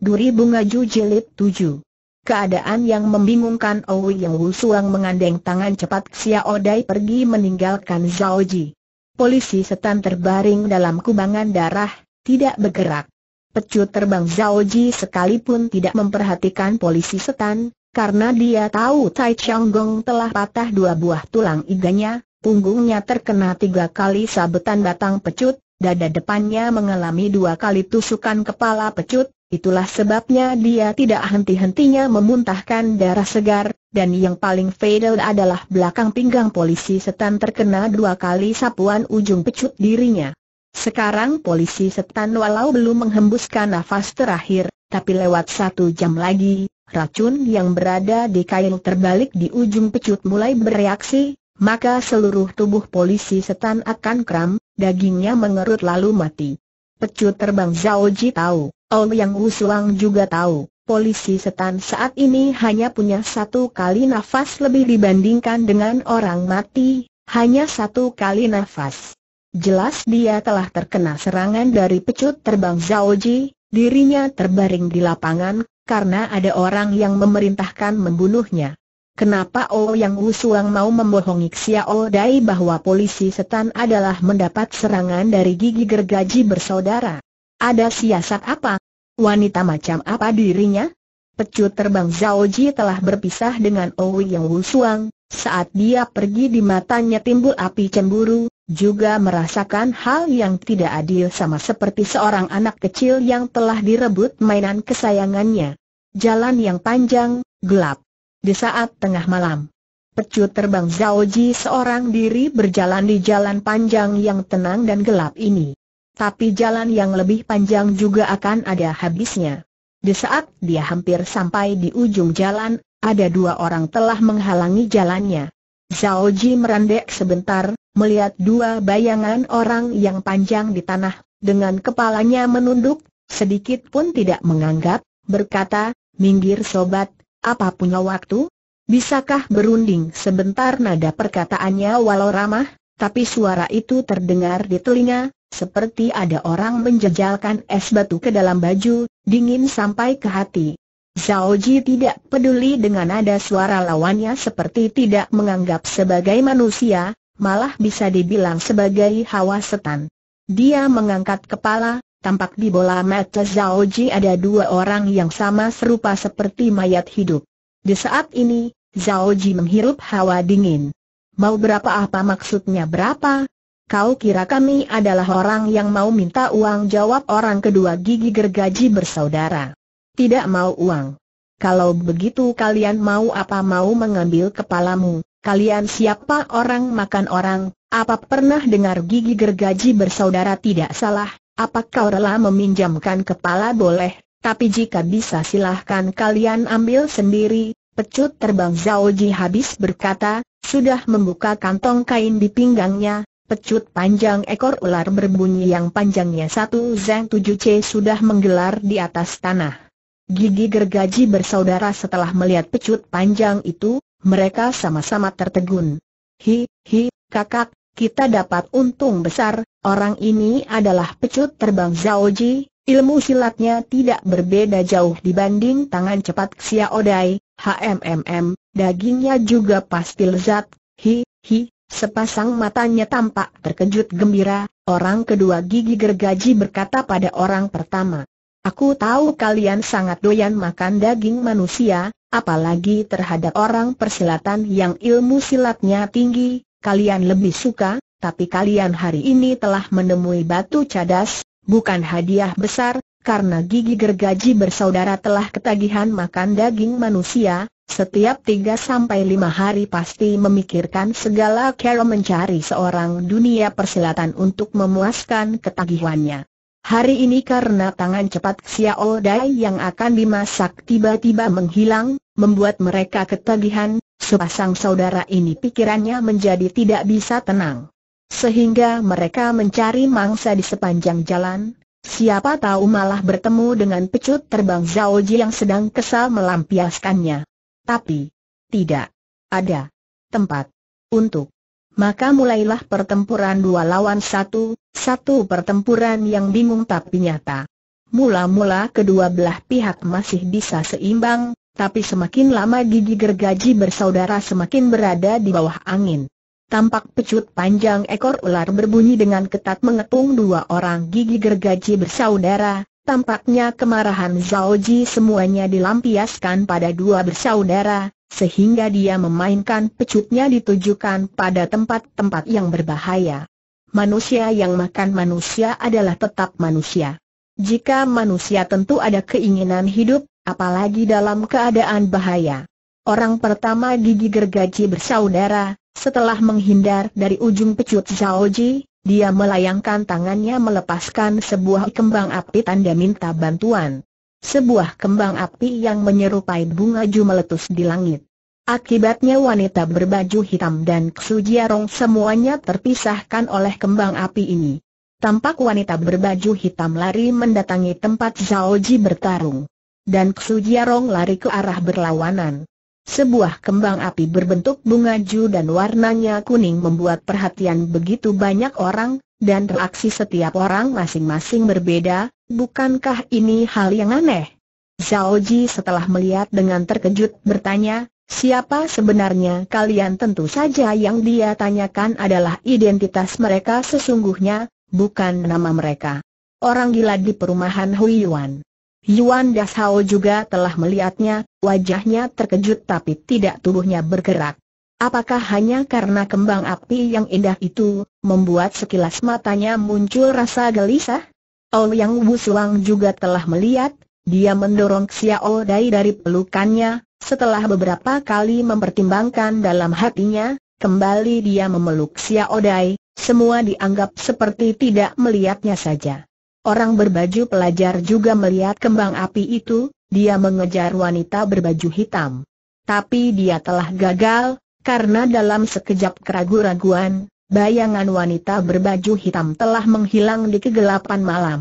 Duri Bunga Ju Jilid 7 Keadaan yang membingungkan Owi Yang Wusuang mengandeng tangan cepat Xia Odai pergi meninggalkan Zhao Ji. Polisi setan terbaring dalam kubangan darah, tidak bergerak. Pecut terbang Zhao Ji sekalipun tidak memperhatikan polisi setan, karena dia tahu Tai Chiang Gong telah patah dua buah tulang iganya, punggungnya terkena tiga kali sabetan batang pecut, dada depannya mengalami dua kali tusukan kepala pecut, Itulah sebabnya dia tidak henti-hentinya memuntahkan darah segar, dan yang paling fatal adalah belakang pinggang polisi setan terkena dua kali sapuan ujung pecut dirinya. Sekarang polisi setan walau belum menghembuskan nafas terakhir, tapi lewat satu jam lagi, racun yang berada di kail terbalik di ujung pecut mulai bereaksi, maka seluruh tubuh polisi setan akan kram, dagingnya mengerut lalu mati. Pecut terbang Zhao Ji tahu, Ouyang Wusuang juga tahu, polisi setan saat ini hanya punya satu kali nafas lebih dibandingkan dengan orang mati, hanya satu kali nafas. Jelas dia telah terkena serangan dari pecut terbang Zhao Ji, dirinya terbaring di lapangan, karena ada orang yang memerintahkan membunuhnya. Kenapa Oh Yang Suang mau membohongi Xiao oh Dai bahwa polisi setan adalah mendapat serangan dari gigi gergaji bersaudara? Ada siasat apa? Wanita macam apa dirinya? Pecut terbang Zhao Ji telah berpisah dengan Oh Yang Suang. Saat dia pergi di matanya timbul api cemburu, juga merasakan hal yang tidak adil sama seperti seorang anak kecil yang telah direbut mainan kesayangannya. Jalan yang panjang, gelap di saat tengah malam, pecu terbang Zhao Ji seorang diri berjalan di jalan panjang yang tenang dan gelap ini. Tapi jalan yang lebih panjang juga akan ada habisnya. Di saat dia hampir sampai di ujung jalan, ada dua orang telah menghalangi jalannya. Zhao Ji merendek sebentar, melihat dua bayangan orang yang panjang di tanah, dengan kepalanya menunduk, sedikit pun tidak menganggap, berkata, Minggir sobat, apa punya waktu? Bisakah berunding sebentar nada perkataannya walau ramah, tapi suara itu terdengar di telinga, seperti ada orang menjejalkan es batu ke dalam baju, dingin sampai ke hati. Zhao Ji tidak peduli dengan nada suara lawannya seperti tidak menganggap sebagai manusia, malah bisa dibilang sebagai hawa setan. Dia mengangkat kepala, tampak di bola mata Zhao Ji ada dua orang yang sama serupa seperti mayat hidup. Di saat ini, Zhao Ji menghirup hawa dingin. Mau berapa apa maksudnya berapa? Kau kira kami adalah orang yang mau minta uang jawab orang kedua gigi gergaji bersaudara. Tidak mau uang. Kalau begitu kalian mau apa mau mengambil kepalamu, kalian siapa orang makan orang, apa pernah dengar gigi gergaji bersaudara tidak salah, apa kau rela meminjamkan kepala boleh, tapi jika bisa silahkan kalian ambil sendiri, pecut terbang Zhao Ji habis berkata, sudah membuka kantong kain di pinggangnya, pecut panjang ekor ular berbunyi yang panjangnya satu zeng 7C sudah menggelar di atas tanah. Gigi gergaji bersaudara setelah melihat pecut panjang itu, mereka sama-sama tertegun. Hi, hi, kakak, kita dapat untung besar, orang ini adalah pecut terbang Ji, ilmu silatnya tidak berbeda jauh dibanding tangan cepat Xiaodai, HMMM, dagingnya juga pasti lezat, hi, hi, sepasang matanya tampak terkejut gembira, orang kedua gigi gergaji berkata pada orang pertama. Aku tahu kalian sangat doyan makan daging manusia, apalagi terhadap orang persilatan yang ilmu silatnya tinggi, kalian lebih suka, tapi kalian hari ini telah menemui batu cadas, bukan hadiah besar, karena gigi gergaji bersaudara telah ketagihan makan daging manusia, setiap 3-5 hari pasti memikirkan segala cara mencari seorang dunia persilatan untuk memuaskan ketagihannya. Hari ini karena tangan cepat Xiao Dai yang akan dimasak tiba-tiba menghilang, membuat mereka ketagihan, sepasang saudara ini pikirannya menjadi tidak bisa tenang. Sehingga mereka mencari mangsa di sepanjang jalan, siapa tahu malah bertemu dengan pecut terbang Zhao Jie yang sedang kesal melampiaskannya. Tapi, tidak ada tempat untuk maka mulailah pertempuran dua lawan satu, satu pertempuran yang bingung tapi nyata. Mula-mula kedua belah pihak masih bisa seimbang, tapi semakin lama gigi gergaji bersaudara semakin berada di bawah angin. Tampak pecut panjang ekor ular berbunyi dengan ketat mengepung dua orang gigi gergaji bersaudara, tampaknya kemarahan Zhao Ji semuanya dilampiaskan pada dua bersaudara, sehingga dia memainkan pecutnya ditujukan pada tempat-tempat yang berbahaya. Manusia yang makan manusia adalah tetap manusia. Jika manusia tentu ada keinginan hidup, apalagi dalam keadaan bahaya. Orang pertama gigi gergaji bersaudara, setelah menghindar dari ujung pecut Xiaoji, dia melayangkan tangannya melepaskan sebuah kembang api tanda minta bantuan. Sebuah kembang api yang menyerupai bunga ju meletus di langit. Akibatnya wanita berbaju hitam dan Xujiarong semuanya terpisahkan oleh kembang api ini. Tampak wanita berbaju hitam lari mendatangi tempat Zhao Ji bertarung. Dan Xujiarong lari ke arah berlawanan. Sebuah kembang api berbentuk bunga ju dan warnanya kuning membuat perhatian begitu banyak orang, dan reaksi setiap orang masing-masing berbeda, Bukankah ini hal yang aneh? Zhao Ji setelah melihat dengan terkejut bertanya, siapa sebenarnya kalian tentu saja yang dia tanyakan adalah identitas mereka sesungguhnya, bukan nama mereka. Orang gila di perumahan Hui Yuan. Yuan Dashao juga telah melihatnya, wajahnya terkejut tapi tidak tubuhnya bergerak. Apakah hanya karena kembang api yang indah itu, membuat sekilas matanya muncul rasa gelisah? Ouyang Wusuang juga telah melihat, dia mendorong Xiao Dai dari pelukannya, setelah beberapa kali mempertimbangkan dalam hatinya, kembali dia memeluk Xiao Dai, semua dianggap seperti tidak melihatnya saja. Orang berbaju pelajar juga melihat kembang api itu, dia mengejar wanita berbaju hitam. Tapi dia telah gagal, karena dalam sekejap keraguan-raguan, Bayangan wanita berbaju hitam telah menghilang di kegelapan malam.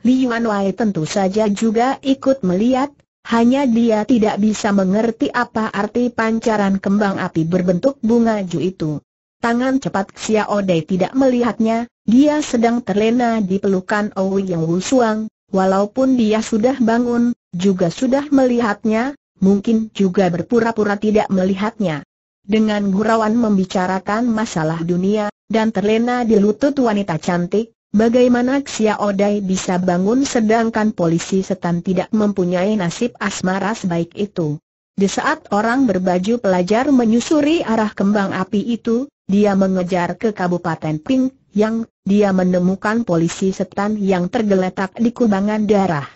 Yuan Wei tentu saja juga ikut melihat, hanya dia tidak bisa mengerti apa arti pancaran kembang api berbentuk bunga ju itu. Tangan cepat Xiao Dei tidak melihatnya, dia sedang terlena di pelukan Ouyi Yang Wusuang, walaupun dia sudah bangun, juga sudah melihatnya, mungkin juga berpura-pura tidak melihatnya dengan gurauan membicarakan masalah dunia, dan terlena di lutut wanita cantik, bagaimana Xia Odai bisa bangun sedangkan polisi setan tidak mempunyai nasib asmara sebaik itu. Di saat orang berbaju pelajar menyusuri arah kembang api itu, dia mengejar ke Kabupaten Ping, yang dia menemukan polisi setan yang tergeletak di kubangan darah.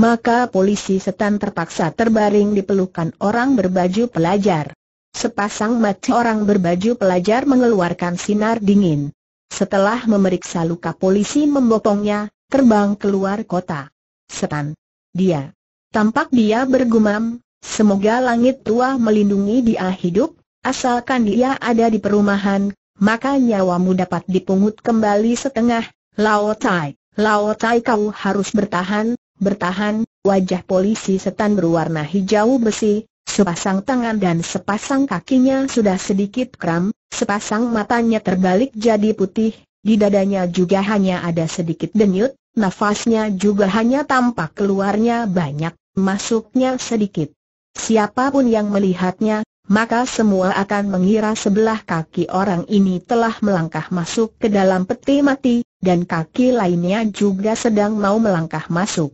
Maka polisi setan terpaksa terbaring di pelukan orang berbaju pelajar. Sepasang mata orang berbaju pelajar mengeluarkan sinar dingin. Setelah memeriksa luka polisi membopongnya, terbang keluar kota. Setan. Dia. Tampak dia bergumam, semoga langit tua melindungi dia hidup, asalkan dia ada di perumahan, maka nyawamu dapat dipungut kembali setengah. Lao Tai, Lao Tai kau harus bertahan, bertahan, wajah polisi setan berwarna hijau besi, sepasang tangan dan sepasang kakinya sudah sedikit kram, sepasang matanya terbalik jadi putih, di dadanya juga hanya ada sedikit denyut, nafasnya juga hanya tampak keluarnya banyak, masuknya sedikit. Siapapun yang melihatnya, maka semua akan mengira sebelah kaki orang ini telah melangkah masuk ke dalam peti mati, dan kaki lainnya juga sedang mau melangkah masuk.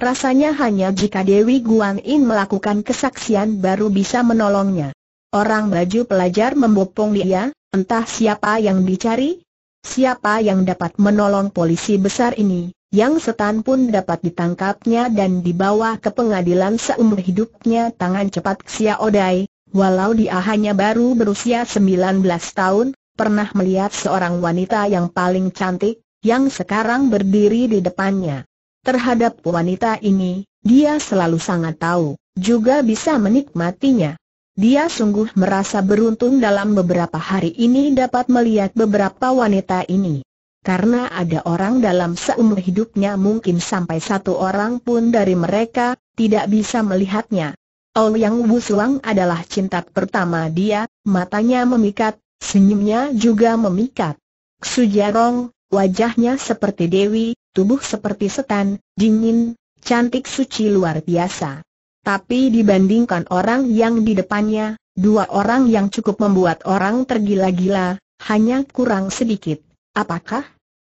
Rasanya hanya jika Dewi Guan In melakukan kesaksian baru bisa menolongnya. Orang baju pelajar membopong dia, entah siapa yang dicari, siapa yang dapat menolong polisi besar ini, yang setan pun dapat ditangkapnya dan dibawa ke pengadilan seumur hidupnya tangan cepat Xia Odai, walau dia hanya baru berusia 19 tahun, pernah melihat seorang wanita yang paling cantik, yang sekarang berdiri di depannya. Terhadap wanita ini, dia selalu sangat tahu, juga bisa menikmatinya. Dia sungguh merasa beruntung dalam beberapa hari ini dapat melihat beberapa wanita ini. Karena ada orang dalam seumur hidupnya mungkin sampai satu orang pun dari mereka, tidak bisa melihatnya. Oh Yang Wusuang adalah cinta pertama dia, matanya memikat, senyumnya juga memikat. Sujarong, wajahnya seperti Dewi, tubuh seperti setan, dingin, cantik suci luar biasa. Tapi dibandingkan orang yang di depannya, dua orang yang cukup membuat orang tergila-gila, hanya kurang sedikit. Apakah?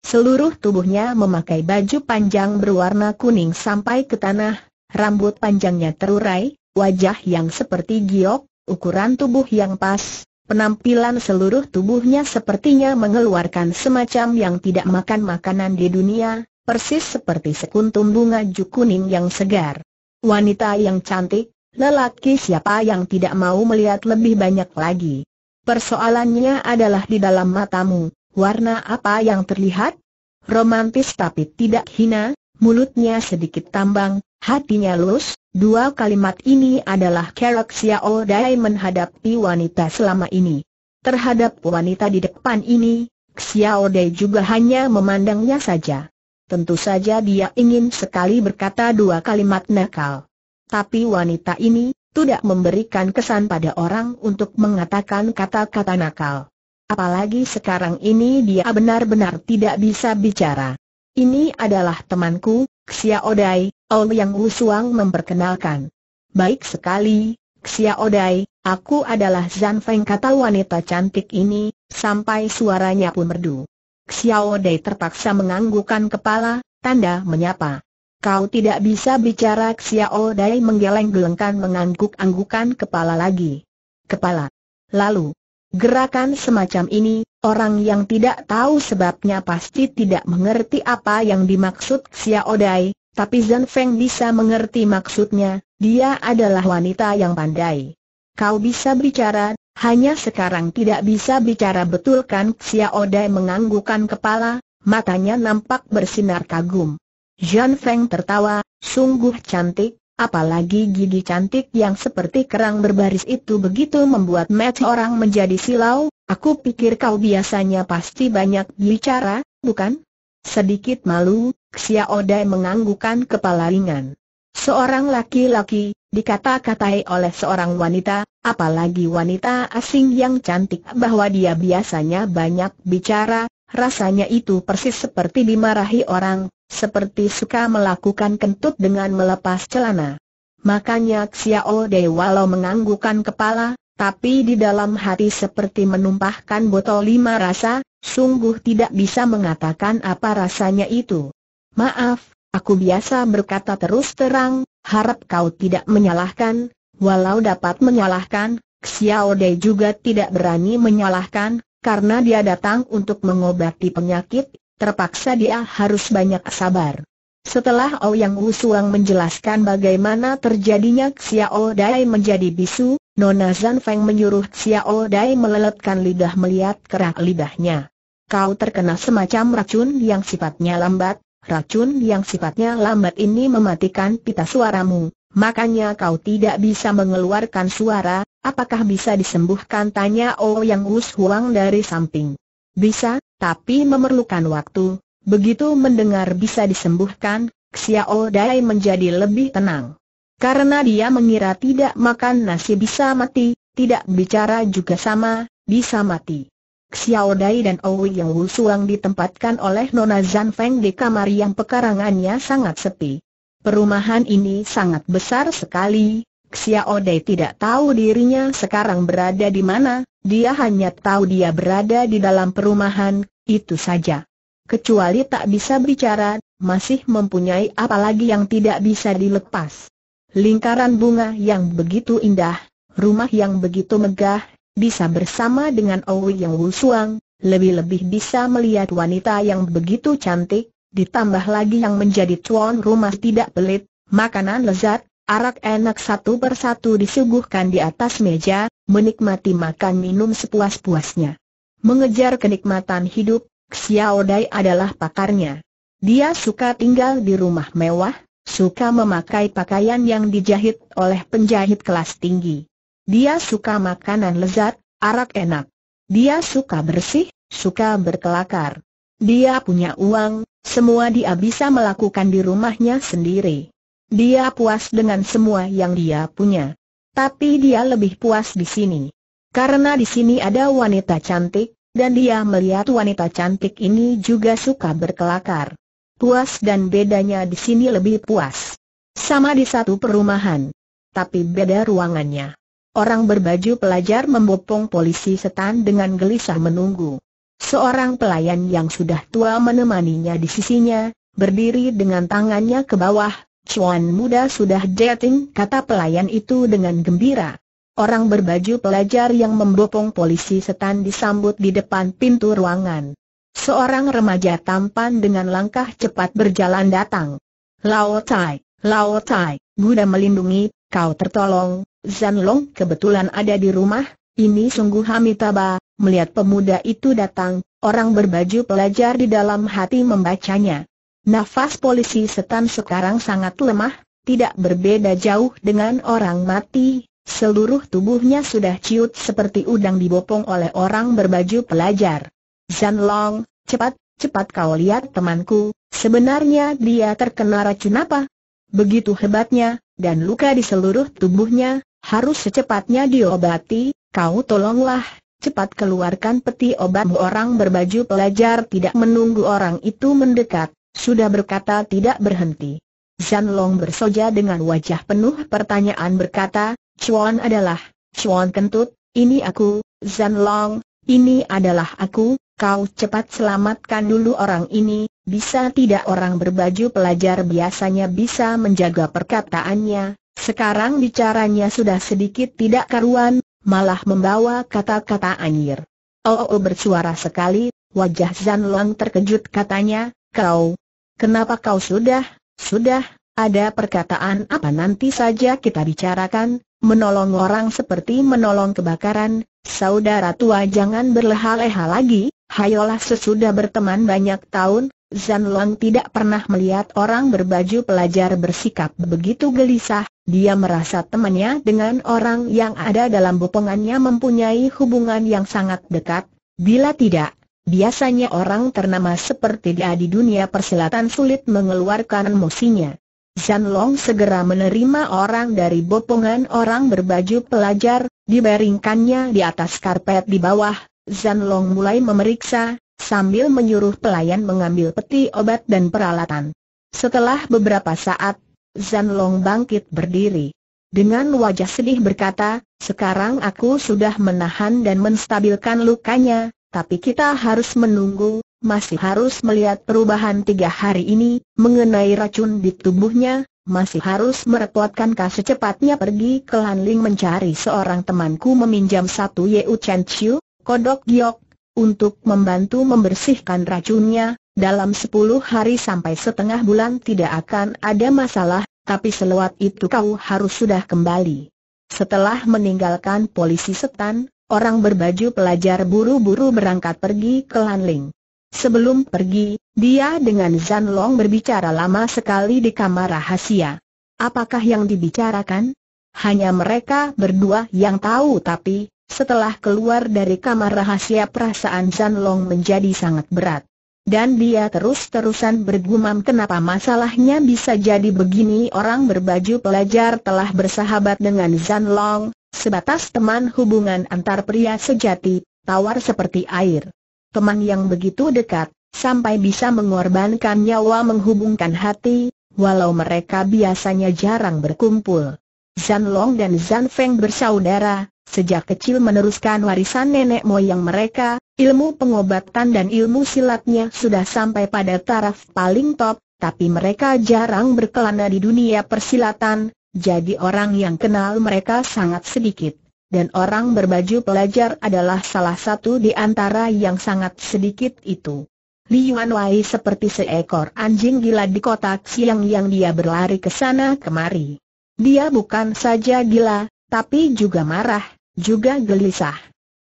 Seluruh tubuhnya memakai baju panjang berwarna kuning sampai ke tanah, rambut panjangnya terurai, wajah yang seperti giok, ukuran tubuh yang pas, Penampilan seluruh tubuhnya sepertinya mengeluarkan semacam yang tidak makan makanan di dunia, persis seperti sekuntum bunga jukuning yang segar. Wanita yang cantik, lelaki siapa yang tidak mau melihat lebih banyak lagi. Persoalannya adalah di dalam matamu, warna apa yang terlihat? Romantis tapi tidak hina, mulutnya sedikit tambang, hatinya lus. Dua kalimat ini adalah kerak Xiao Dai menghadapi wanita selama ini. Terhadap wanita di depan ini, Xiao Dai juga hanya memandangnya saja. Tentu saja dia ingin sekali berkata dua kalimat nakal. Tapi wanita ini, tidak memberikan kesan pada orang untuk mengatakan kata-kata nakal. Apalagi sekarang ini dia benar-benar tidak bisa bicara. Ini adalah temanku, Xiao Dai, Oliang Wusuang memperkenalkan. Baik sekali, Xia Odai, aku adalah Zan Feng kata wanita cantik ini, sampai suaranya pun merdu. Xia Odai terpaksa menganggukkan kepala, tanda menyapa. Kau tidak bisa bicara Xia Odai menggeleng-gelengkan mengangguk-anggukan kepala lagi. Kepala. Lalu, Gerakan semacam ini, orang yang tidak tahu sebabnya pasti tidak mengerti apa yang dimaksud Xia Odai, tapi Zan Feng bisa mengerti maksudnya, dia adalah wanita yang pandai. Kau bisa bicara, hanya sekarang tidak bisa bicara betul kan Xia Odai menganggukan kepala, matanya nampak bersinar kagum. Zhan Feng tertawa, sungguh cantik, apalagi gigi cantik yang seperti kerang berbaris itu begitu membuat mata orang menjadi silau, aku pikir kau biasanya pasti banyak bicara, bukan? Sedikit malu, Xiaodai Dai menganggukkan kepala ringan. Seorang laki-laki, dikata-katai oleh seorang wanita, apalagi wanita asing yang cantik bahwa dia biasanya banyak bicara, rasanya itu persis seperti dimarahi orang, seperti suka melakukan kentut dengan melepas celana. Makanya Xiao Dai walau menganggukkan kepala, tapi di dalam hati seperti menumpahkan botol lima rasa, sungguh tidak bisa mengatakan apa rasanya itu. Maaf, aku biasa berkata terus terang, harap kau tidak menyalahkan, walau dapat menyalahkan, Xiao Dei juga tidak berani menyalahkan, karena dia datang untuk mengobati penyakit, terpaksa dia harus banyak sabar. Setelah Ouyang Wusuang menjelaskan bagaimana terjadinya Xiao Dai menjadi bisu, Nona Feng menyuruh Xiao Dai meleletkan lidah melihat kerak lidahnya kau terkena semacam racun yang sifatnya lambat, racun yang sifatnya lambat ini mematikan pita suaramu, makanya kau tidak bisa mengeluarkan suara, apakah bisa disembuhkan tanya Oh Yang Us Huang dari samping. Bisa, tapi memerlukan waktu, begitu mendengar bisa disembuhkan, Xiao oh Dai menjadi lebih tenang. Karena dia mengira tidak makan nasi bisa mati, tidak bicara juga sama, bisa mati. Xiaodai dan Owi yang Suang ditempatkan oleh Nona Zhan Feng di kamar yang pekarangannya sangat sepi. Perumahan ini sangat besar sekali, Xiaodai tidak tahu dirinya sekarang berada di mana, dia hanya tahu dia berada di dalam perumahan, itu saja. Kecuali tak bisa bicara, masih mempunyai apalagi yang tidak bisa dilepas. Lingkaran bunga yang begitu indah, rumah yang begitu megah, bisa bersama dengan Owi Yang Wusuang, lebih-lebih bisa melihat wanita yang begitu cantik, ditambah lagi yang menjadi tuan rumah tidak pelit, makanan lezat, arak enak satu persatu disuguhkan di atas meja, menikmati makan minum sepuas-puasnya. Mengejar kenikmatan hidup, Xiao Dai adalah pakarnya. Dia suka tinggal di rumah mewah, suka memakai pakaian yang dijahit oleh penjahit kelas tinggi. Dia suka makanan lezat, arak enak. Dia suka bersih, suka berkelakar. Dia punya uang, semua dia bisa melakukan di rumahnya sendiri. Dia puas dengan semua yang dia punya. Tapi dia lebih puas di sini. Karena di sini ada wanita cantik, dan dia melihat wanita cantik ini juga suka berkelakar. Puas dan bedanya di sini lebih puas. Sama di satu perumahan. Tapi beda ruangannya. Orang berbaju pelajar membopong polisi setan dengan gelisah menunggu. Seorang pelayan yang sudah tua menemaninya di sisinya, berdiri dengan tangannya ke bawah, Cuan muda sudah dating, kata pelayan itu dengan gembira. Orang berbaju pelajar yang membopong polisi setan disambut di depan pintu ruangan. Seorang remaja tampan dengan langkah cepat berjalan datang. Lao Tai, Lao Tai, Buddha melindungi, kau tertolong, Zanlong kebetulan ada di rumah, ini sungguh Hamitaba, melihat pemuda itu datang, orang berbaju pelajar di dalam hati membacanya. Nafas polisi setan sekarang sangat lemah, tidak berbeda jauh dengan orang mati, seluruh tubuhnya sudah ciut seperti udang dibopong oleh orang berbaju pelajar. Zanlong, cepat, cepat kau lihat temanku, sebenarnya dia terkena racun apa? Begitu hebatnya, dan luka di seluruh tubuhnya, harus secepatnya diobati, kau tolonglah, cepat keluarkan peti obatmu. orang berbaju pelajar tidak menunggu orang itu mendekat, sudah berkata tidak berhenti. Zan Long bersoja dengan wajah penuh pertanyaan berkata, Chuan adalah, Chuan kentut, ini aku, Zan Long, ini adalah aku, kau cepat selamatkan dulu orang ini, bisa tidak orang berbaju pelajar biasanya bisa menjaga perkataannya, sekarang bicaranya sudah sedikit tidak karuan, malah membawa kata-kata anyir. Oh, oh, oh bersuara sekali, wajah Zan Long terkejut katanya, kau, kenapa kau sudah, sudah, ada perkataan apa nanti saja kita bicarakan, menolong orang seperti menolong kebakaran, saudara tua jangan berleha-leha lagi, hayolah sesudah berteman banyak tahun, Zan Long tidak pernah melihat orang berbaju pelajar bersikap begitu gelisah, dia merasa temannya dengan orang yang ada dalam bopongannya mempunyai hubungan yang sangat dekat, bila tidak, biasanya orang ternama seperti dia di dunia persilatan sulit mengeluarkan emosinya. Zhan Long segera menerima orang dari bopongan orang berbaju pelajar, dibaringkannya di atas karpet di bawah, Zhan Long mulai memeriksa, sambil menyuruh pelayan mengambil peti obat dan peralatan. Setelah beberapa saat, Zanlong bangkit berdiri. Dengan wajah sedih berkata, sekarang aku sudah menahan dan menstabilkan lukanya, tapi kita harus menunggu, masih harus melihat perubahan tiga hari ini, mengenai racun di tubuhnya, masih harus merepotkan secepatnya pergi ke Hanling mencari seorang temanku meminjam satu Yeu Chen Chiu, kodok giok, untuk membantu membersihkan racunnya, dalam sepuluh hari sampai setengah bulan tidak akan ada masalah, tapi selewat itu kau harus sudah kembali. Setelah meninggalkan polisi setan, orang berbaju pelajar buru-buru berangkat pergi ke Lanling. Sebelum pergi, dia dengan Zan Long berbicara lama sekali di kamar rahasia. Apakah yang dibicarakan? Hanya mereka berdua yang tahu tapi, setelah keluar dari kamar rahasia perasaan Zan Long menjadi sangat berat. Dan dia terus-terusan bergumam kenapa masalahnya bisa jadi begini orang berbaju pelajar telah bersahabat dengan Zan Long, sebatas teman hubungan antar pria sejati, tawar seperti air. Teman yang begitu dekat, sampai bisa mengorbankan nyawa menghubungkan hati, walau mereka biasanya jarang berkumpul. Zan Long dan Zan Feng bersaudara, Sejak kecil meneruskan warisan nenek moyang mereka, ilmu pengobatan dan ilmu silatnya sudah sampai pada taraf paling top, tapi mereka jarang berkelana di dunia persilatan, jadi orang yang kenal mereka sangat sedikit. Dan orang berbaju pelajar adalah salah satu di antara yang sangat sedikit itu. Li Yuan Wei seperti seekor anjing gila di kotak siang yang dia berlari ke sana kemari. Dia bukan saja gila, tapi juga marah, juga gelisah.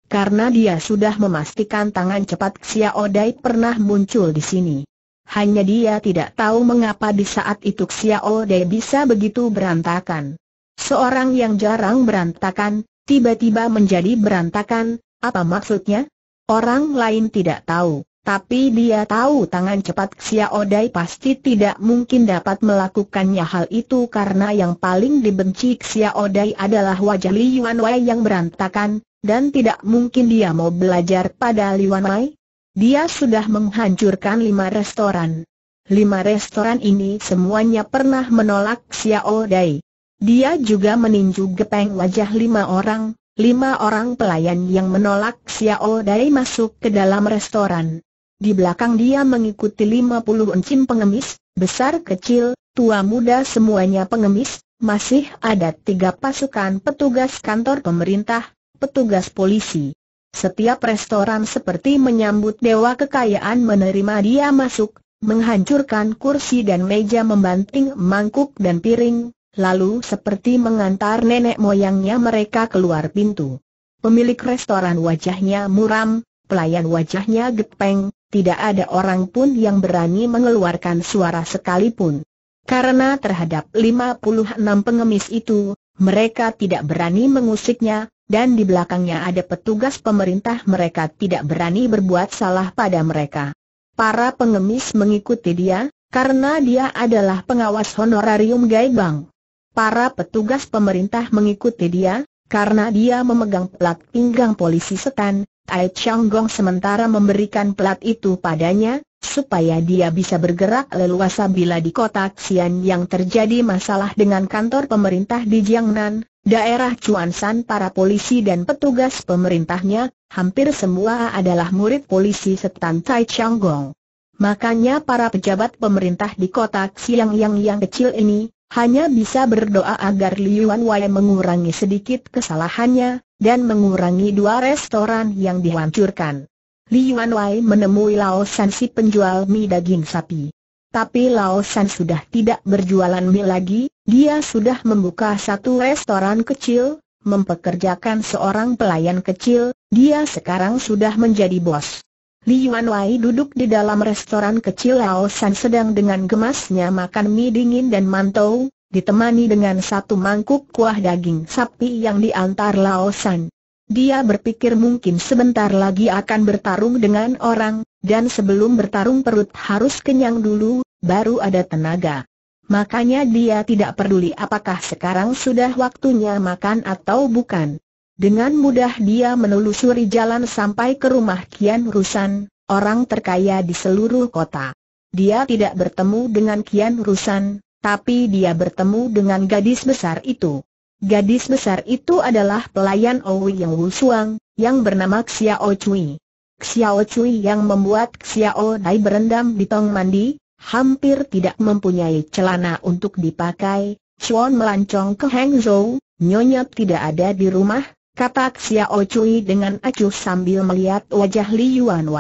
Karena dia sudah memastikan tangan cepat Xiao Dai pernah muncul di sini. Hanya dia tidak tahu mengapa di saat itu Xiao Dai bisa begitu berantakan. Seorang yang jarang berantakan, tiba-tiba menjadi berantakan, apa maksudnya? Orang lain tidak tahu. Tapi dia tahu tangan cepat Xiao Dai pasti tidak mungkin dapat melakukannya hal itu karena yang paling dibenci Xiao Dai adalah wajah Li Yuan Wei yang berantakan, dan tidak mungkin dia mau belajar pada Li Yuan Wei. Dia sudah menghancurkan lima restoran. Lima restoran ini semuanya pernah menolak Xiao Dai. Dia juga meninju gepeng wajah lima orang, lima orang pelayan yang menolak Xiao Dai masuk ke dalam restoran. Di belakang dia mengikuti 50 encim pengemis, besar kecil, tua muda semuanya pengemis, masih ada tiga pasukan petugas kantor pemerintah, petugas polisi. Setiap restoran seperti menyambut dewa kekayaan menerima dia masuk, menghancurkan kursi dan meja membanting mangkuk dan piring, lalu seperti mengantar nenek moyangnya mereka keluar pintu. Pemilik restoran wajahnya muram, pelayan wajahnya gepeng, tidak ada orang pun yang berani mengeluarkan suara sekalipun. Karena terhadap 56 pengemis itu, mereka tidak berani mengusiknya, dan di belakangnya ada petugas pemerintah mereka tidak berani berbuat salah pada mereka. Para pengemis mengikuti dia, karena dia adalah pengawas honorarium Gaibang. Para petugas pemerintah mengikuti dia, karena dia memegang plat pinggang polisi setan, Tai Chiang Gong sementara memberikan pelat itu padanya, supaya dia bisa bergerak leluasa bila di kota Xian yang terjadi masalah dengan kantor pemerintah di Jiangnan, daerah Chuanshan para polisi dan petugas pemerintahnya, hampir semua adalah murid polisi setan Tai Chiang Gong. Makanya para pejabat pemerintah di kota Xiang yang yang kecil ini, hanya bisa berdoa agar Liuan Wanwei mengurangi sedikit kesalahannya, dan mengurangi dua restoran yang dihancurkan. Yuan Wei menemui Lao San si penjual mie daging sapi. Tapi Lao San sudah tidak berjualan mie lagi, dia sudah membuka satu restoran kecil, mempekerjakan seorang pelayan kecil, dia sekarang sudah menjadi bos. Yuan Wei duduk di dalam restoran kecil Lao San sedang dengan gemasnya makan mie dingin dan mantau, ditemani dengan satu mangkuk kuah daging sapi yang diantar Laosan. Dia berpikir mungkin sebentar lagi akan bertarung dengan orang, dan sebelum bertarung perut harus kenyang dulu, baru ada tenaga. Makanya dia tidak peduli apakah sekarang sudah waktunya makan atau bukan. Dengan mudah dia menelusuri jalan sampai ke rumah Kian Rusan, orang terkaya di seluruh kota. Dia tidak bertemu dengan Kian Rusan, tapi dia bertemu dengan gadis besar itu. Gadis besar itu adalah pelayan Owi Yang Wusuang, yang bernama Xiao Cui. Xiao Cui yang membuat Xiao Dai berendam di tong mandi, hampir tidak mempunyai celana untuk dipakai, Chuan melancong ke Hangzhou, Nyonya tidak ada di rumah, kata Xiao Cui dengan acuh sambil melihat wajah Li Yuan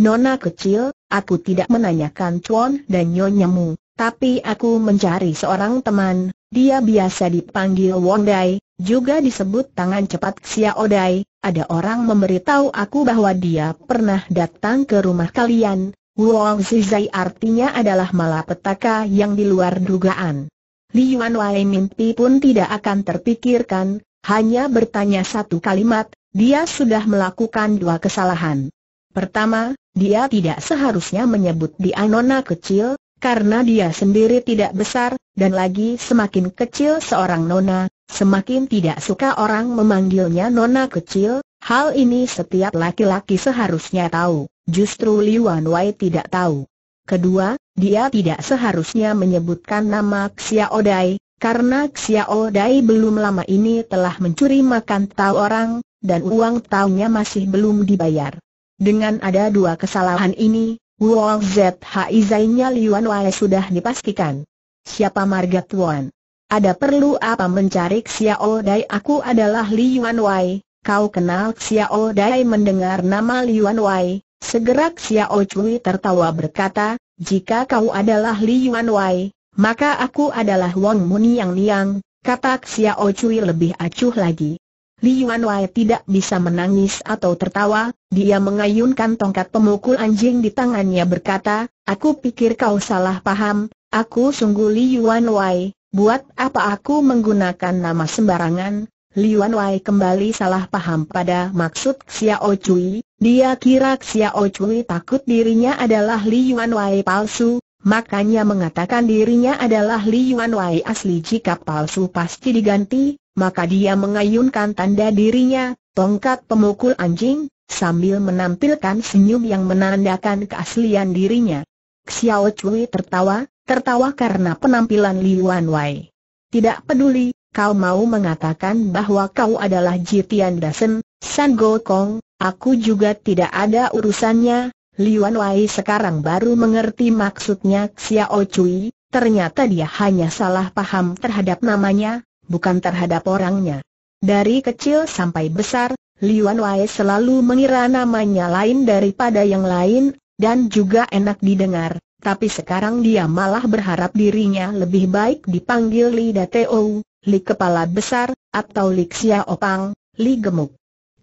Nona kecil, aku tidak menanyakan Chuan dan Nyonyamu. Tapi aku mencari seorang teman, dia biasa dipanggil Wondai, juga disebut tangan cepat Xiao ada orang memberitahu aku bahwa dia pernah datang ke rumah kalian, Wong Zizai artinya adalah malapetaka yang di luar dugaan. Li Yuan Wai mimpi pun tidak akan terpikirkan, hanya bertanya satu kalimat, dia sudah melakukan dua kesalahan. Pertama, dia tidak seharusnya menyebut di Anona kecil, karena dia sendiri tidak besar, dan lagi semakin kecil seorang nona, semakin tidak suka orang memanggilnya nona kecil, hal ini setiap laki-laki seharusnya tahu, justru Wan Wai tidak tahu. Kedua, dia tidak seharusnya menyebutkan nama Xiao Dai, karena Xiao Dai belum lama ini telah mencuri makan tahu orang, dan uang tahunya masih belum dibayar. Dengan ada dua kesalahan ini, Wow ZHI Zainya Liuan Wai sudah dipastikan. Siapa Margaret tuan? Ada perlu apa mencari Xiao Dai? Aku adalah Liuan Wai. Kau kenal Xiao Dai mendengar nama Liuan Wai. Segera Xiao Cui tertawa berkata, jika kau adalah Liuan Wai, maka aku adalah Wang Muni Yang Niang. Kata Xiao Cui lebih acuh lagi. Li Wai tidak bisa menangis atau tertawa, dia mengayunkan tongkat pemukul anjing di tangannya berkata, Aku pikir kau salah paham, aku sungguh Li Wai, buat apa aku menggunakan nama sembarangan? Li Wai kembali salah paham pada maksud Xiao Cui, dia kira Xiao Cui takut dirinya adalah Li Wai palsu, makanya mengatakan dirinya adalah Li Wai asli jika palsu pasti diganti, maka dia mengayunkan tanda dirinya, tongkat pemukul anjing, sambil menampilkan senyum yang menandakan keaslian dirinya. Xiao Cui tertawa, tertawa karena penampilan Li Wan Wei. Tidak peduli, kau mau mengatakan bahwa kau adalah Jitian Dasen, San Go Kong, aku juga tidak ada urusannya. Li Wan Wei sekarang baru mengerti maksudnya Xiao Cui, ternyata dia hanya salah paham terhadap namanya, bukan terhadap orangnya. Dari kecil sampai besar, Liuan Wei selalu mengira namanya lain daripada yang lain, dan juga enak didengar, tapi sekarang dia malah berharap dirinya lebih baik dipanggil Li Dateo, Li Kepala Besar, atau Li Xiaopang, Li Gemuk.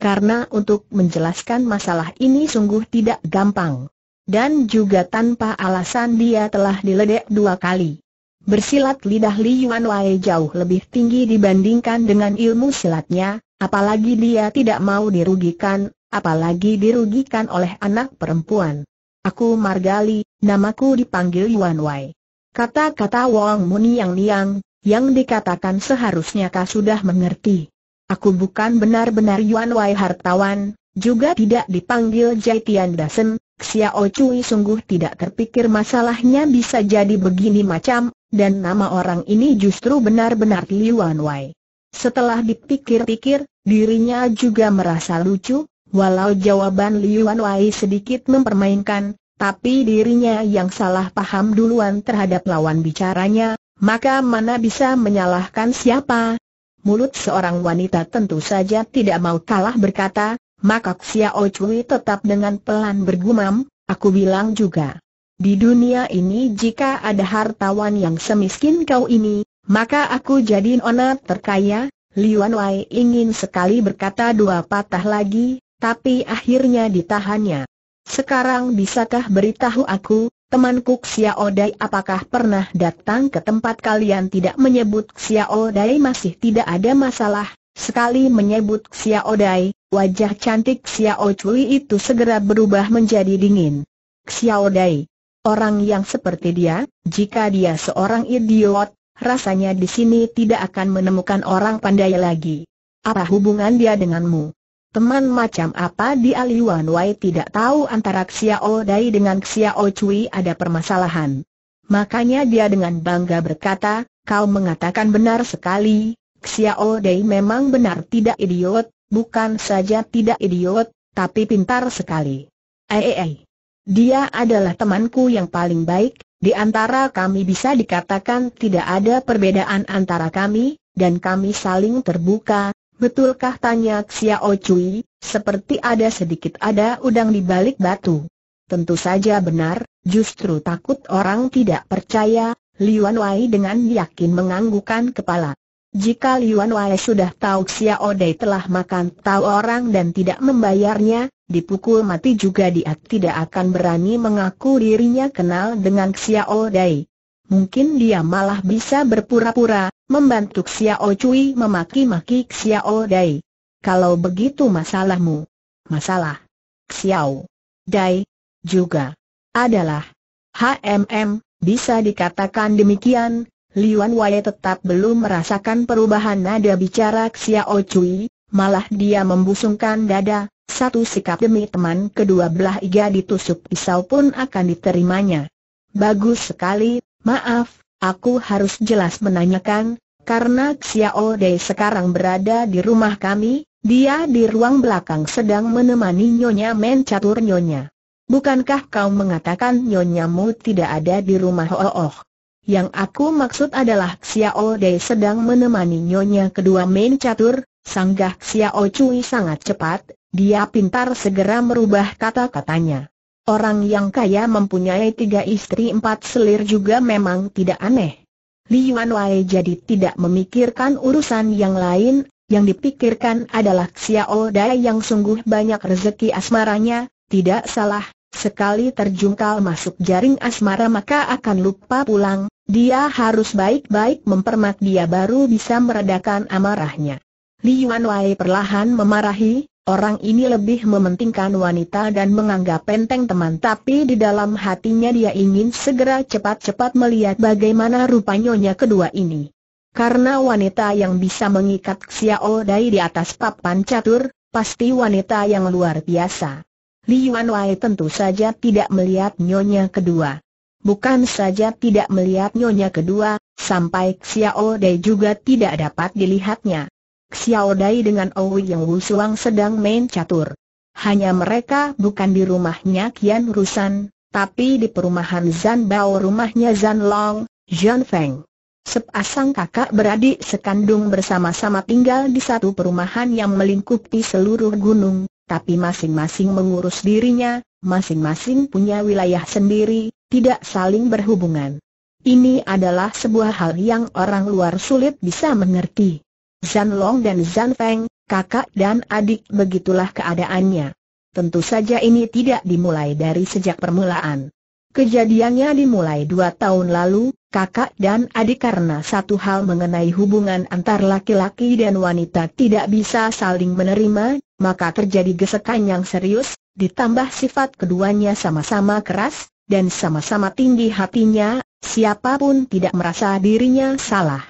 Karena untuk menjelaskan masalah ini sungguh tidak gampang. Dan juga tanpa alasan dia telah diledek dua kali. Bersilat lidah Li Yuan Wei jauh lebih tinggi dibandingkan dengan ilmu silatnya, apalagi dia tidak mau dirugikan, apalagi dirugikan oleh anak perempuan. Aku Margali, namaku dipanggil Yuan Wei. Kata-kata Wong Muni yang liang, yang dikatakan seharusnya kau sudah mengerti. Aku bukan benar-benar Yuan Wei hartawan, juga tidak dipanggil Jai Tian Dasen, Xiao Cui sungguh tidak terpikir masalahnya bisa jadi begini macam, dan nama orang ini justru benar-benar Liu Wei. Setelah dipikir-pikir, dirinya juga merasa lucu, walau jawaban Liu Wei sedikit mempermainkan, tapi dirinya yang salah paham duluan terhadap lawan bicaranya, maka mana bisa menyalahkan siapa? Mulut seorang wanita tentu saja tidak mau kalah berkata, maka Xiao Cui tetap dengan pelan bergumam, aku bilang juga. Di dunia ini jika ada hartawan yang semiskin kau ini, maka aku jadi nona terkaya, Liuan Wai ingin sekali berkata dua patah lagi, tapi akhirnya ditahannya. Sekarang bisakah beritahu aku, temanku Xiao Dai apakah pernah datang ke tempat kalian tidak menyebut Xiao Dai masih tidak ada masalah, sekali menyebut Xiao Dai, Wajah cantik Xiao Cui itu segera berubah menjadi dingin. Xiao Dai. Orang yang seperti dia, jika dia seorang idiot, rasanya di sini tidak akan menemukan orang pandai lagi. Apa hubungan dia denganmu? Teman macam apa di Wan Wai tidak tahu antara Xiao Dai dengan Xiao Cui ada permasalahan. Makanya dia dengan bangga berkata, kau mengatakan benar sekali, Xiao Dai memang benar tidak idiot, Bukan saja tidak idiot, tapi pintar sekali. Eee. Dia adalah temanku yang paling baik, di antara kami bisa dikatakan tidak ada perbedaan antara kami, dan kami saling terbuka, betulkah tanya Xiao Cui, seperti ada sedikit ada udang di balik batu. Tentu saja benar, justru takut orang tidak percaya, Liuan Wei dengan yakin menganggukan kepala. Jika Liuan Wai sudah tahu Xiao Odei telah makan tahu orang dan tidak membayarnya, dipukul mati juga dia tidak akan berani mengaku dirinya kenal dengan Xiao Odei. Mungkin dia malah bisa berpura-pura, membantu Xiao Ocui memaki-maki Xiao Odei. Kalau begitu masalahmu. Masalah. Xiao Dai juga adalah HMM, bisa dikatakan demikian, Liuan Wei tetap belum merasakan perubahan nada bicara Xiao Cui, malah dia membusungkan dada, satu sikap demi teman kedua belah iga ditusuk pisau pun akan diterimanya. Bagus sekali, maaf, aku harus jelas menanyakan, karena Xiao Dei sekarang berada di rumah kami, dia di ruang belakang sedang menemani Nyonya men catur Nyonya. Bukankah kau mengatakan Nyonyamu tidak ada di rumah Oh Oh? oh. Yang aku maksud adalah Xiao Dei sedang menemani nyonya kedua main catur, sanggah Xiao Cui sangat cepat, dia pintar segera merubah kata-katanya. Orang yang kaya mempunyai tiga istri empat selir juga memang tidak aneh. Li Yuan Wei jadi tidak memikirkan urusan yang lain, yang dipikirkan adalah Xiao Dai yang sungguh banyak rezeki asmaranya, tidak salah, Sekali terjungkal masuk jaring asmara maka akan lupa pulang, dia harus baik-baik mempermat dia baru bisa meredakan amarahnya. Li Yuan Wei perlahan memarahi, orang ini lebih mementingkan wanita dan menganggap penting teman tapi di dalam hatinya dia ingin segera cepat-cepat melihat bagaimana rupanya kedua ini. Karena wanita yang bisa mengikat Xiao Dai di atas papan catur, pasti wanita yang luar biasa. Li Yuan Wei tentu saja tidak melihat nyonya kedua. Bukan saja tidak melihat nyonya kedua, sampai Xiao Dai juga tidak dapat dilihatnya. Xiao Dai dengan Owi yang Wusuang sedang main catur. Hanya mereka bukan di rumahnya Kian Rusan, tapi di perumahan Zan Bao rumahnya Zan Long, Zhan Feng. Sepasang kakak beradik sekandung bersama-sama tinggal di satu perumahan yang melingkupi seluruh gunung, tapi masing-masing mengurus dirinya, masing-masing punya wilayah sendiri, tidak saling berhubungan. Ini adalah sebuah hal yang orang luar sulit bisa mengerti. Zan Long dan Zan Feng, kakak dan adik begitulah keadaannya. Tentu saja ini tidak dimulai dari sejak permulaan. Kejadiannya dimulai dua tahun lalu, kakak dan adik karena satu hal mengenai hubungan antar laki-laki dan wanita tidak bisa saling menerima, maka terjadi gesekan yang serius, ditambah sifat keduanya sama-sama keras, dan sama-sama tinggi hatinya, siapapun tidak merasa dirinya salah.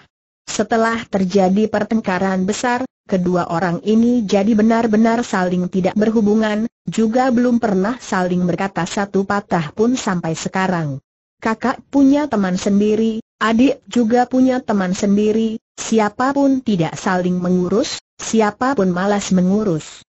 Setelah terjadi pertengkaran besar, kedua orang ini jadi benar-benar saling tidak berhubungan, juga belum pernah saling berkata satu patah pun sampai sekarang. Kakak punya teman sendiri, adik juga punya teman sendiri, siapapun tidak saling mengurus, siapapun malas mengurus.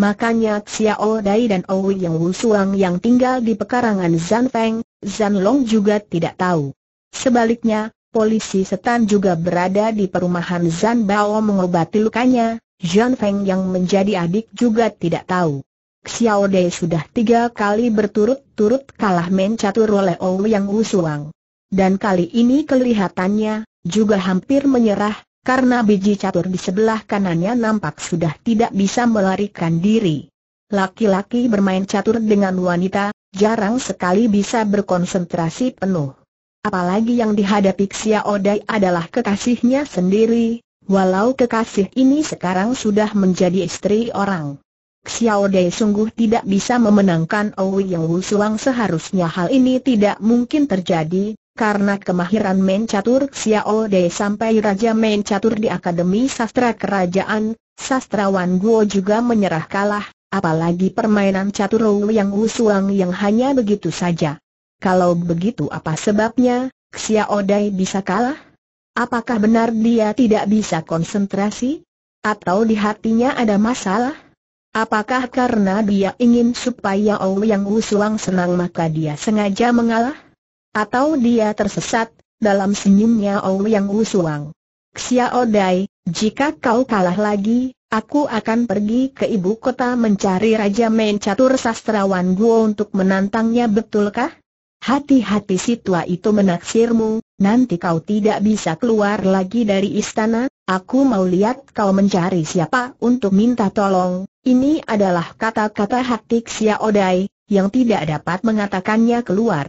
Makanya Xiao oh Dai dan Owi oh Yang Wusuang yang tinggal di pekarangan Feng, Zanfeng, Long juga tidak tahu. Sebaliknya, polisi setan juga berada di perumahan Bao mengobati lukanya, Feng yang menjadi adik juga tidak tahu. Xiao oh Dai sudah tiga kali berturut-turut kalah mencatur oleh Owi Yang Wusuang. Dan kali ini kelihatannya, juga hampir menyerah, karena biji catur di sebelah kanannya nampak sudah tidak bisa melarikan diri. Laki-laki bermain catur dengan wanita, jarang sekali bisa berkonsentrasi penuh. Apalagi yang dihadapi Xiaodai adalah kekasihnya sendiri, walau kekasih ini sekarang sudah menjadi istri orang. Xiaodai sungguh tidak bisa memenangkan Ouyang Yang Wusuang seharusnya hal ini tidak mungkin terjadi, karena kemahiran mencatur Xiao Dei sampai Raja main catur di Akademi Sastra Kerajaan, sastrawan Guo juga menyerah kalah, apalagi permainan catur Wu yang Suang yang hanya begitu saja. Kalau begitu apa sebabnya, Xiao Dei bisa kalah? Apakah benar dia tidak bisa konsentrasi? Atau di hatinya ada masalah? Apakah karena dia ingin supaya Ouyang Suang senang maka dia sengaja mengalah? Atau dia tersesat, dalam senyumnya Ou Yang Wusuang. Xiao Dai, jika kau kalah lagi, aku akan pergi ke ibu kota mencari Raja Main Catur Sastrawan Guo untuk menantangnya betulkah? Hati-hati si tua itu menaksirmu, nanti kau tidak bisa keluar lagi dari istana, aku mau lihat kau mencari siapa untuk minta tolong. Ini adalah kata-kata hati Xiao Dai, yang tidak dapat mengatakannya keluar.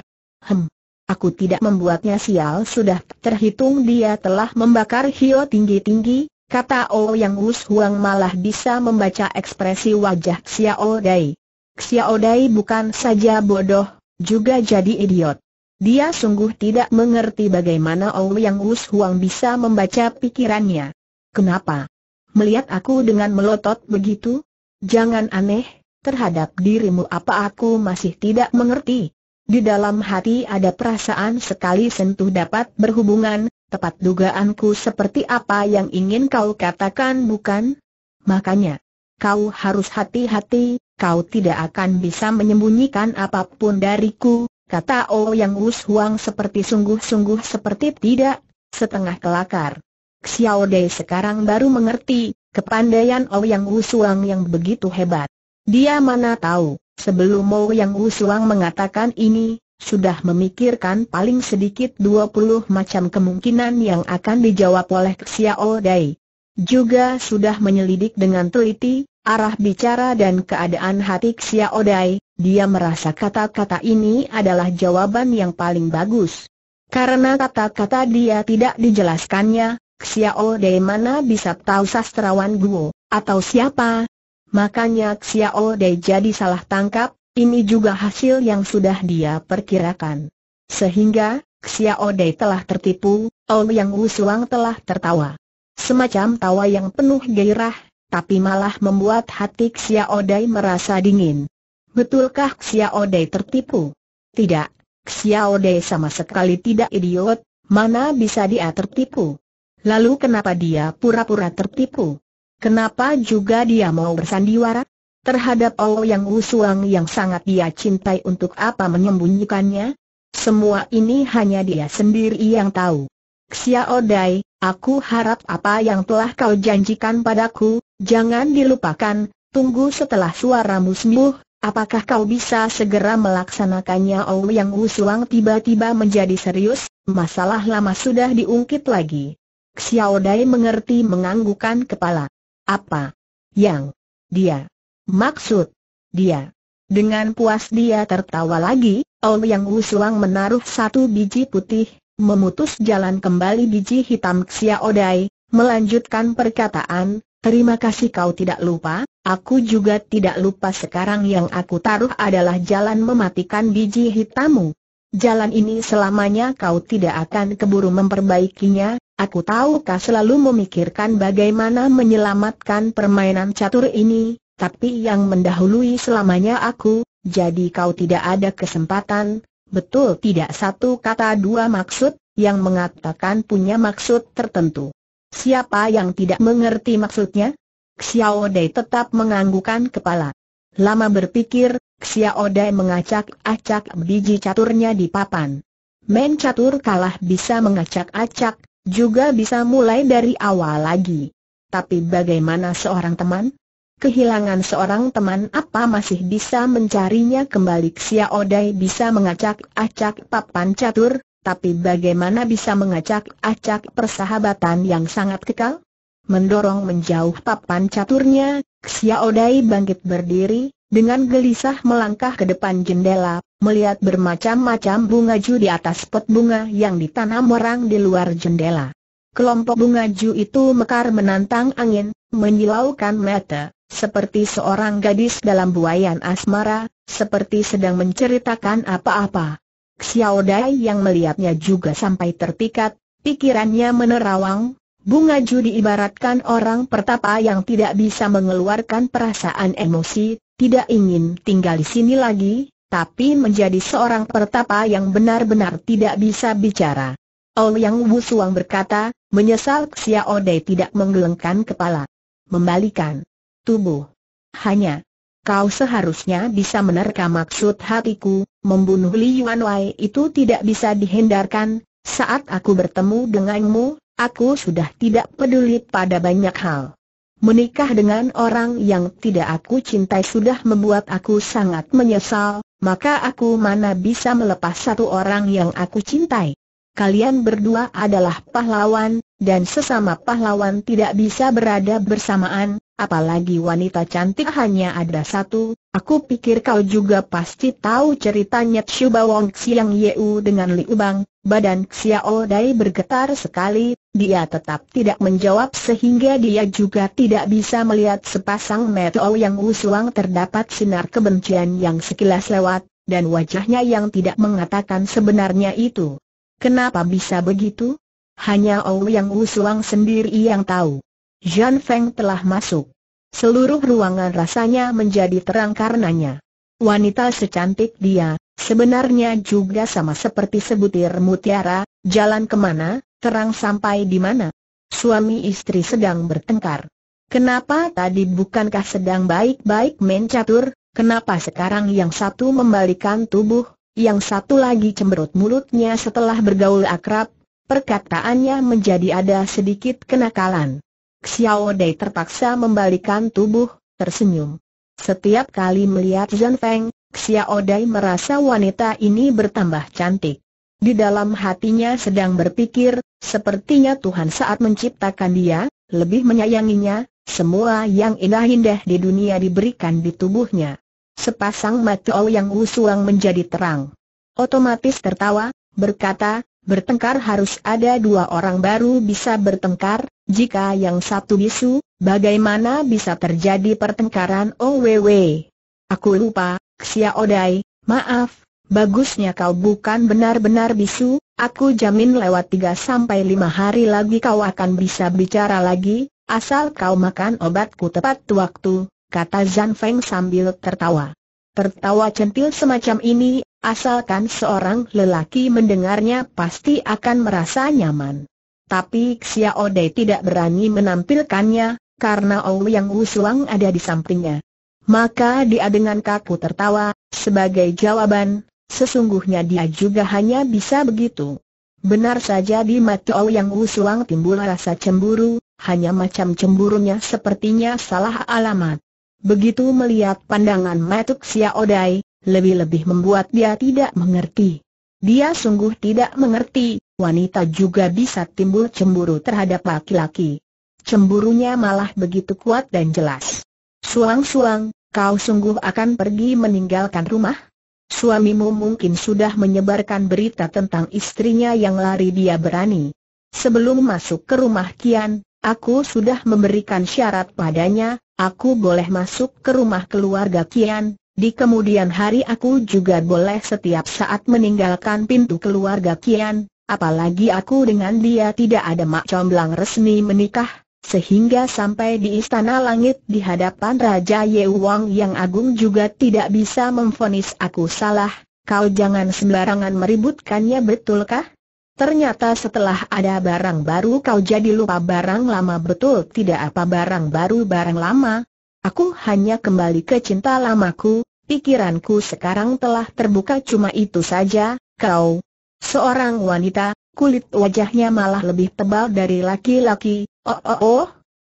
Hem, Aku tidak membuatnya sial sudah terhitung dia telah membakar Hio tinggi-tinggi, kata O Yang Wus Huang malah bisa membaca ekspresi wajah Xiao Dai. Xiao Dai bukan saja bodoh, juga jadi idiot. Dia sungguh tidak mengerti bagaimana O Yang Wus Huang bisa membaca pikirannya. Kenapa? Melihat aku dengan melotot begitu? Jangan aneh, terhadap dirimu apa aku masih tidak mengerti? Di dalam hati ada perasaan sekali sentuh dapat berhubungan, tepat dugaanku seperti apa yang ingin kau katakan bukan? Makanya, kau harus hati-hati, kau tidak akan bisa menyembunyikan apapun dariku, kata Oh Yang us Huang seperti sungguh-sungguh seperti tidak, setengah kelakar. Xiao Dei sekarang baru mengerti, kepandaian Oh Yang us Huang yang begitu hebat. Dia mana tahu, Sebelum Mo Yang Usuang mengatakan ini, sudah memikirkan paling sedikit 20 macam kemungkinan yang akan dijawab oleh Xiao Dai. Juga sudah menyelidik dengan teliti, arah bicara dan keadaan hati Xiao Dai, dia merasa kata-kata ini adalah jawaban yang paling bagus. Karena kata-kata dia tidak dijelaskannya, Xiao Dai mana bisa tahu sastrawan Guo, atau siapa, Makanya Xiao Dei jadi salah tangkap, ini juga hasil yang sudah dia perkirakan. Sehingga, Xiao Dei telah tertipu, yang Wusuang telah tertawa. Semacam tawa yang penuh gairah, tapi malah membuat hati Xiao Dei merasa dingin. Betulkah Xiao Dei tertipu? Tidak, Xiao Dei sama sekali tidak idiot, mana bisa dia tertipu? Lalu kenapa dia pura-pura tertipu? Kenapa juga dia mau bersandiwara? Terhadap yang Wusuang yang sangat dia cintai untuk apa menyembunyikannya? Semua ini hanya dia sendiri yang tahu. Xia Odai, aku harap apa yang telah kau janjikan padaku, jangan dilupakan, tunggu setelah suaramu sembuh, apakah kau bisa segera melaksanakannya yang Wusuang tiba-tiba menjadi serius, masalah lama sudah diungkit lagi. Xiaodai mengerti menganggukan kepala. Apa yang dia maksud? Dia. Dengan puas dia tertawa lagi, Oh Yang usulang menaruh satu biji putih, memutus jalan kembali biji hitam Xia Odai, melanjutkan perkataan, terima kasih kau tidak lupa, aku juga tidak lupa sekarang yang aku taruh adalah jalan mematikan biji hitammu. Jalan ini selamanya kau tidak akan keburu memperbaikinya, Aku tahu kau selalu memikirkan bagaimana menyelamatkan permainan catur ini, tapi yang mendahului selamanya aku, jadi kau tidak ada kesempatan, betul tidak satu kata dua maksud, yang mengatakan punya maksud tertentu. Siapa yang tidak mengerti maksudnya? Xiao Dai tetap menganggukan kepala. Lama berpikir, Xiao Dai mengacak-acak biji caturnya di papan. Men catur kalah bisa mengacak-acak, juga bisa mulai dari awal lagi. Tapi bagaimana seorang teman? Kehilangan seorang teman apa masih bisa mencarinya kembali Xia Odai bisa mengacak-acak papan catur, tapi bagaimana bisa mengacak-acak persahabatan yang sangat kekal? Mendorong menjauh papan caturnya, Xia Odai bangkit berdiri, dengan gelisah melangkah ke depan jendela, melihat bermacam-macam bunga ju di atas pot bunga yang ditanam orang di luar jendela. Kelompok bunga ju itu mekar menantang angin, menyilaukan mata, seperti seorang gadis dalam buayan asmara, seperti sedang menceritakan apa-apa. Xiao Dai yang melihatnya juga sampai terpikat, pikirannya menerawang, bunga ju diibaratkan orang pertapa yang tidak bisa mengeluarkan perasaan emosi, tidak ingin tinggal di sini lagi, tapi menjadi seorang pertapa yang benar-benar tidak bisa bicara. Ol Yang Wu Suang berkata, menyesal Xiao Dai tidak menggelengkan kepala. Membalikan tubuh. Hanya, kau seharusnya bisa menerka maksud hatiku, membunuh Li Yuan Wei itu tidak bisa dihindarkan, saat aku bertemu denganmu, aku sudah tidak peduli pada banyak hal. Menikah dengan orang yang tidak aku cintai sudah membuat aku sangat menyesal, maka aku mana bisa melepas satu orang yang aku cintai. Kalian berdua adalah pahlawan, dan sesama pahlawan tidak bisa berada bersamaan, apalagi wanita cantik hanya ada satu. Aku pikir kau juga pasti tahu ceritanya Chuba Wong Xiang Yeu dengan Liu Bang, badan Xiao Dai bergetar sekali, dia tetap tidak menjawab sehingga dia juga tidak bisa melihat sepasang mata yang usuang terdapat sinar kebencian yang sekilas lewat, dan wajahnya yang tidak mengatakan sebenarnya itu. Kenapa bisa begitu? Hanya Ou yang usuang sendiri yang tahu. Jean Feng telah masuk. Seluruh ruangan rasanya menjadi terang karenanya. Wanita secantik dia, sebenarnya juga sama seperti sebutir mutiara, jalan kemana, Terang sampai di mana? Suami istri sedang bertengkar. Kenapa tadi bukankah sedang baik-baik main catur, kenapa sekarang yang satu membalikan tubuh, yang satu lagi cemberut mulutnya setelah bergaul akrab, perkataannya menjadi ada sedikit kenakalan. Xiao Dei terpaksa membalikan tubuh, tersenyum. Setiap kali melihat Zhen Feng, Xiao Dai merasa wanita ini bertambah cantik. Di dalam hatinya sedang berpikir, Sepertinya Tuhan saat menciptakan dia, lebih menyayanginya, semua yang indah-indah di dunia diberikan di tubuhnya. Sepasang mata yang usuang menjadi terang. Otomatis tertawa, berkata, bertengkar harus ada dua orang baru bisa bertengkar, jika yang satu bisu, bagaimana bisa terjadi pertengkaran OWW? Oh, Aku lupa, Xiaodai, maaf, Bagusnya kau bukan benar-benar bisu, aku jamin lewat 3 sampai 5 hari lagi kau akan bisa bicara lagi, asal kau makan obatku tepat waktu, kata Zhan Feng sambil tertawa. Tertawa centil semacam ini, asalkan seorang lelaki mendengarnya pasti akan merasa nyaman. Tapi Xiao Dei tidak berani menampilkannya, karena Yang Wusuang ada di sampingnya. Maka dia dengan kaku tertawa, sebagai jawaban, Sesungguhnya dia juga hanya bisa begitu. Benar saja di Matou yang usulang timbul rasa cemburu, hanya macam cemburunya sepertinya salah alamat. Begitu melihat pandangan Matuk siaodai, lebih-lebih membuat dia tidak mengerti. Dia sungguh tidak mengerti, wanita juga bisa timbul cemburu terhadap laki-laki. Cemburunya malah begitu kuat dan jelas. Suang-suang, kau sungguh akan pergi meninggalkan rumah? Suamimu mungkin sudah menyebarkan berita tentang istrinya yang lari dia berani. Sebelum masuk ke rumah Kian, aku sudah memberikan syarat padanya, aku boleh masuk ke rumah keluarga Kian, di kemudian hari aku juga boleh setiap saat meninggalkan pintu keluarga Kian, apalagi aku dengan dia tidak ada mak comblang resmi menikah, sehingga sampai di istana langit di hadapan Raja Ye Wang yang agung juga tidak bisa memfonis aku salah, kau jangan sembarangan meributkannya betulkah? Ternyata setelah ada barang baru kau jadi lupa barang lama betul tidak apa barang baru barang lama. Aku hanya kembali ke cinta lamaku, pikiranku sekarang telah terbuka cuma itu saja, kau seorang wanita, Kulit wajahnya malah lebih tebal dari laki-laki. Oh oh oh.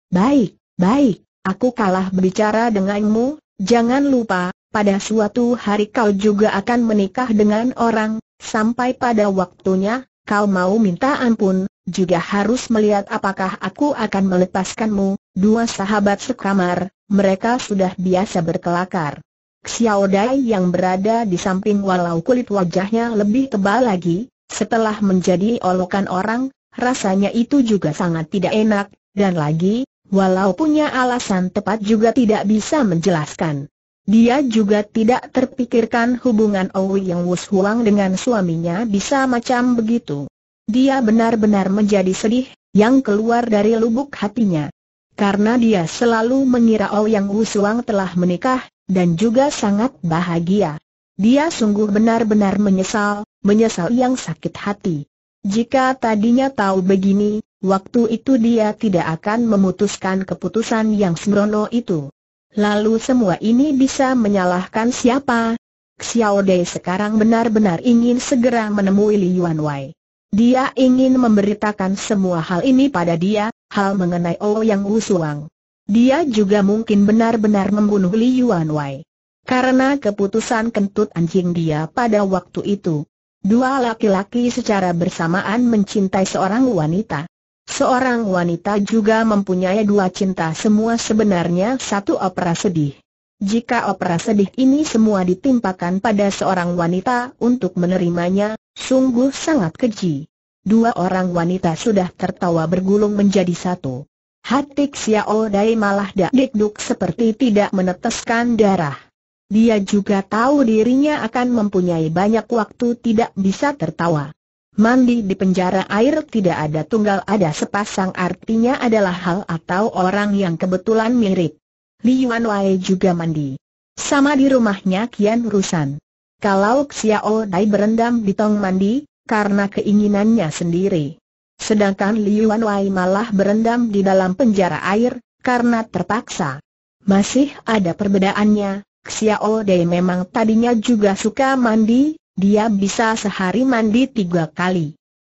Baik, baik, aku kalah berbicara denganmu. Jangan lupa, pada suatu hari kau juga akan menikah dengan orang. Sampai pada waktunya, kau mau minta ampun, juga harus melihat apakah aku akan melepaskanmu. Dua sahabat sekamar, mereka sudah biasa berkelakar. Xiao Dai yang berada di samping walau kulit wajahnya lebih tebal lagi, setelah menjadi olokan orang, rasanya itu juga sangat tidak enak, dan lagi, walau punya alasan tepat juga tidak bisa menjelaskan. Dia juga tidak terpikirkan hubungan Owi yang Wus Huang dengan suaminya bisa macam begitu. Dia benar-benar menjadi sedih, yang keluar dari lubuk hatinya. Karena dia selalu mengira Owi yang Wus Huang telah menikah, dan juga sangat bahagia. Dia sungguh benar-benar menyesal, menyesal yang sakit hati. Jika tadinya tahu begini, waktu itu dia tidak akan memutuskan keputusan yang sembrono itu. Lalu semua ini bisa menyalahkan siapa? Xiao Dei sekarang benar-benar ingin segera menemui Li Yuan Wei. Dia ingin memberitakan semua hal ini pada dia, hal mengenai Oh Yang Suang. Dia juga mungkin benar-benar membunuh Li Yuan Wei. Karena keputusan kentut anjing dia pada waktu itu. Dua laki-laki secara bersamaan mencintai seorang wanita. Seorang wanita juga mempunyai dua cinta semua sebenarnya satu opera sedih. Jika opera sedih ini semua ditimpakan pada seorang wanita untuk menerimanya, sungguh sangat keji. Dua orang wanita sudah tertawa bergulung menjadi satu. Hatik Xiao Dai malah dak dikduk seperti tidak meneteskan darah. Dia juga tahu dirinya akan mempunyai banyak waktu tidak bisa tertawa. Mandi di penjara air tidak ada tunggal ada sepasang artinya adalah hal atau orang yang kebetulan mirip. Li Yuan Wei juga mandi. Sama di rumahnya Kian Rusan. Kalau Xiao Dai berendam di tong mandi, karena keinginannya sendiri. Sedangkan Li Yuan Wei malah berendam di dalam penjara air, karena terpaksa. Masih ada perbedaannya, Xiao Dei memang tadinya juga suka mandi, dia bisa sehari mandi tiga kali.